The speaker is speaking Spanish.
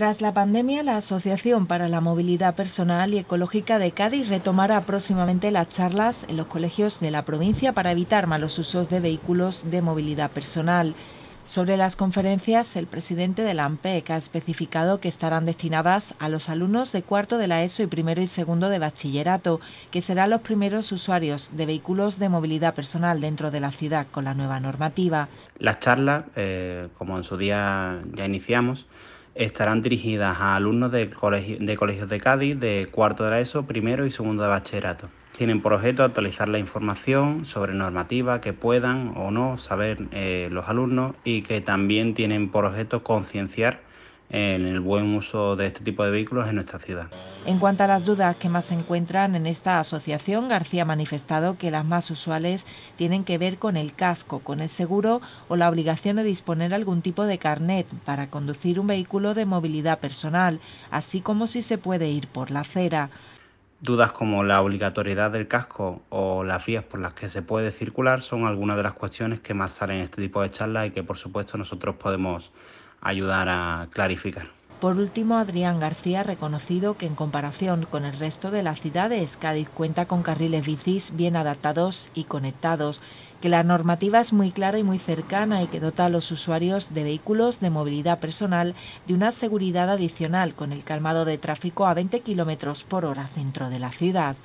Tras la pandemia, la Asociación para la Movilidad Personal y Ecológica de Cádiz retomará próximamente las charlas en los colegios de la provincia para evitar malos usos de vehículos de movilidad personal. Sobre las conferencias, el presidente de la AMPEC ha especificado que estarán destinadas a los alumnos de cuarto de la ESO y primero y segundo de bachillerato, que serán los primeros usuarios de vehículos de movilidad personal dentro de la ciudad con la nueva normativa. Las charlas, eh, como en su día ya iniciamos, estarán dirigidas a alumnos de, de colegios de Cádiz de cuarto de la ESO, primero y segundo de bachillerato. Tienen por objeto actualizar la información sobre normativa que puedan o no saber eh, los alumnos y que también tienen por objeto concienciar en el buen uso de este tipo de vehículos en nuestra ciudad. En cuanto a las dudas que más se encuentran en esta asociación, García ha manifestado que las más usuales tienen que ver con el casco, con el seguro o la obligación de disponer algún tipo de carnet para conducir un vehículo de movilidad personal, así como si se puede ir por la acera. Dudas como la obligatoriedad del casco o las vías por las que se puede circular son algunas de las cuestiones que más salen en este tipo de charlas y que por supuesto nosotros podemos ayudar a clarificar. Por último, Adrián García ha reconocido que en comparación con el resto de las ciudades, Cádiz cuenta con carriles bicis bien adaptados y conectados, que la normativa es muy clara y muy cercana y que dota a los usuarios de vehículos de movilidad personal de una seguridad adicional con el calmado de tráfico a 20 kilómetros por hora centro de la ciudad.